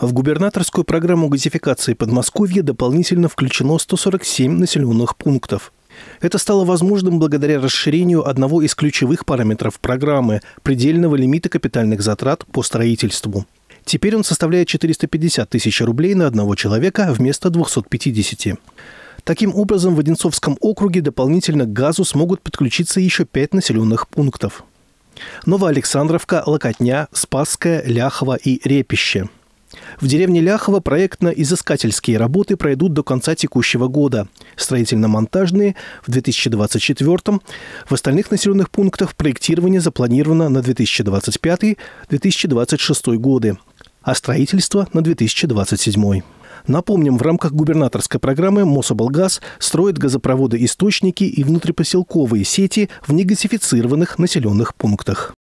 В губернаторскую программу газификации Подмосковья дополнительно включено 147 населенных пунктов. Это стало возможным благодаря расширению одного из ключевых параметров программы – предельного лимита капитальных затрат по строительству. Теперь он составляет 450 тысяч рублей на одного человека вместо 250. Таким образом, в Одинцовском округе дополнительно к газу смогут подключиться еще пять населенных пунктов. Новоалександровка, Локотня, Спасская, Ляхова и Репище – в деревне Ляхова проектно-изыскательские работы пройдут до конца текущего года, строительно-монтажные – в 2024, м в остальных населенных пунктах проектирование запланировано на 2025-2026 годы, а строительство – на 2027. Напомним, в рамках губернаторской программы «Мособлгаз» строит газопроводы-источники и внутрипоселковые сети в негасифицированных населенных пунктах.